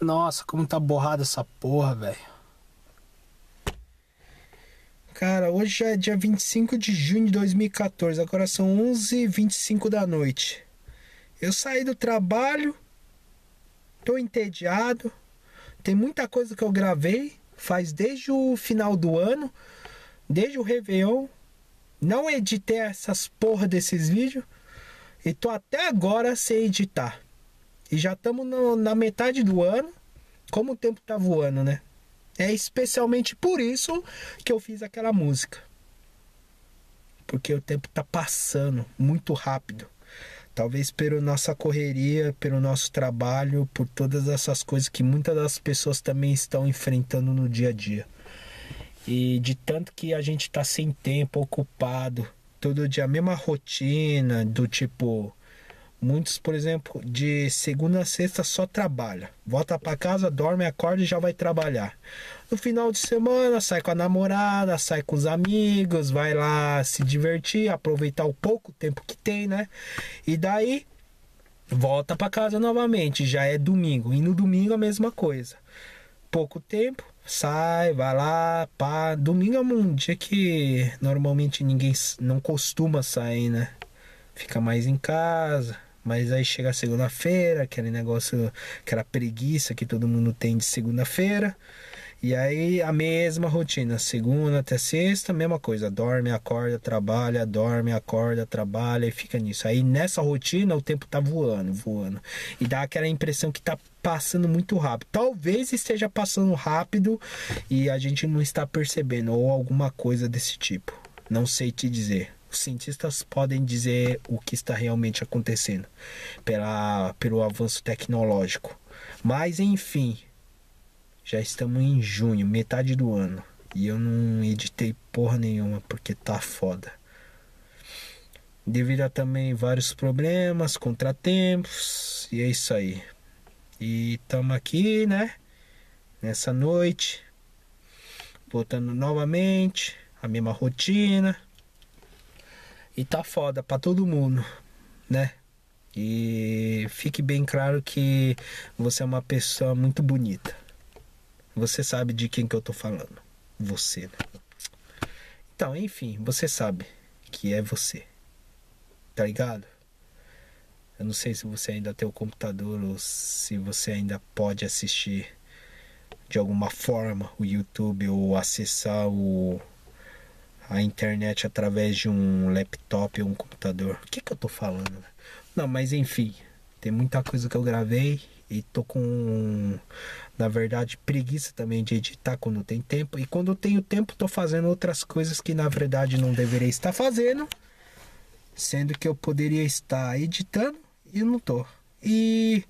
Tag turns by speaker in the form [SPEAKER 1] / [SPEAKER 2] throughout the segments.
[SPEAKER 1] Nossa, como tá borrada essa porra, velho. Cara, hoje é dia 25 de junho de 2014, agora são 11h25 da noite. Eu saí do trabalho, tô entediado, tem muita coisa que eu gravei, faz desde o final do ano, desde o Réveillon. Não editei essas porra desses vídeos e tô até agora sem editar. E já estamos na metade do ano. Como o tempo tá voando, né? É especialmente por isso que eu fiz aquela música. Porque o tempo tá passando muito rápido. Talvez pela nossa correria, pelo nosso trabalho, por todas essas coisas que muitas das pessoas também estão enfrentando no dia a dia. E de tanto que a gente tá sem tempo, ocupado, todo dia a mesma rotina, do tipo Muitos, por exemplo, de segunda a sexta só trabalha. Volta para casa, dorme, acorda e já vai trabalhar. No final de semana, sai com a namorada, sai com os amigos, vai lá se divertir, aproveitar o pouco tempo que tem, né? E daí volta para casa novamente, já é domingo. E no domingo a mesma coisa. Pouco tempo, sai, vai lá, pá. Domingo é um dia que normalmente ninguém não costuma sair, né? Fica mais em casa mas aí chega segunda-feira, aquele negócio, aquela preguiça que todo mundo tem de segunda-feira. E aí a mesma rotina, segunda até sexta, mesma coisa, dorme, acorda, trabalha, dorme, acorda, trabalha e fica nisso. Aí nessa rotina o tempo tá voando, voando. E dá aquela impressão que tá passando muito rápido. Talvez esteja passando rápido e a gente não está percebendo ou alguma coisa desse tipo. Não sei te dizer os cientistas podem dizer o que está realmente acontecendo pela, pelo avanço tecnológico. Mas enfim, já estamos em junho, metade do ano, e eu não editei porra nenhuma porque tá foda. Devido a também vários problemas, contratempos, e é isso aí. E tamo aqui, né? Nessa noite, voltando novamente, a mesma rotina e tá foda pra todo mundo, né? E fique bem claro que você é uma pessoa muito bonita. Você sabe de quem que eu tô falando. Você, né? Então, enfim, você sabe que é você. Tá ligado? Eu não sei se você ainda tem o computador ou se você ainda pode assistir de alguma forma o YouTube ou acessar o a internet através de um laptop ou um computador. O que, que eu tô falando? Não, mas enfim, tem muita coisa que eu gravei e tô com, na verdade, preguiça também de editar quando tem tempo. E quando tenho tempo, tô fazendo outras coisas que na verdade não deveria estar fazendo, sendo que eu poderia estar editando e não tô. E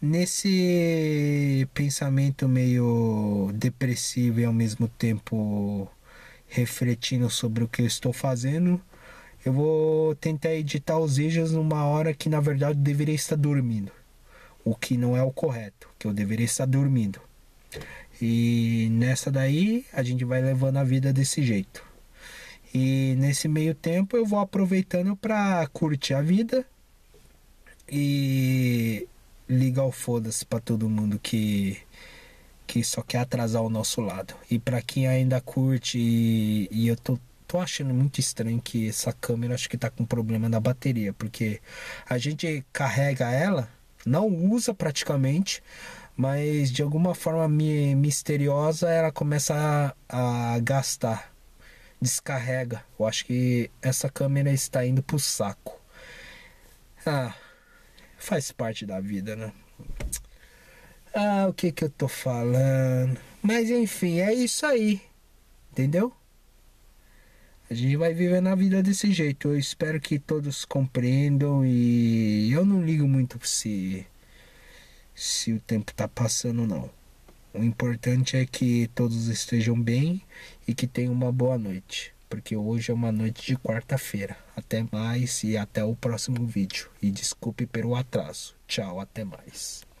[SPEAKER 1] nesse pensamento meio depressivo e ao mesmo tempo refletindo sobre o que eu estou fazendo, eu vou tentar editar os vídeos numa hora que na verdade eu deveria estar dormindo, o que não é o correto, que eu deveria estar dormindo. E nessa daí a gente vai levando a vida desse jeito. E nesse meio tempo eu vou aproveitando para curtir a vida e ligar o foda-se para todo mundo que que só quer atrasar o nosso lado. E para quem ainda curte, e, e eu tô, tô, achando muito estranho que essa câmera acho que tá com problema na bateria, porque a gente carrega ela, não usa praticamente, mas de alguma forma misteriosa ela começa a, a gastar, descarrega. Eu acho que essa câmera está indo pro saco. Ah, faz parte da vida, né? Ah, o que que eu tô falando? Mas enfim, é isso aí. Entendeu? A gente vai viver na vida desse jeito. Eu espero que todos compreendam e eu não ligo muito se se o tempo tá passando não. O importante é que todos estejam bem e que tenham uma boa noite, porque hoje é uma noite de quarta-feira. Até mais e até o próximo vídeo. E desculpe pelo atraso. Tchau, até mais.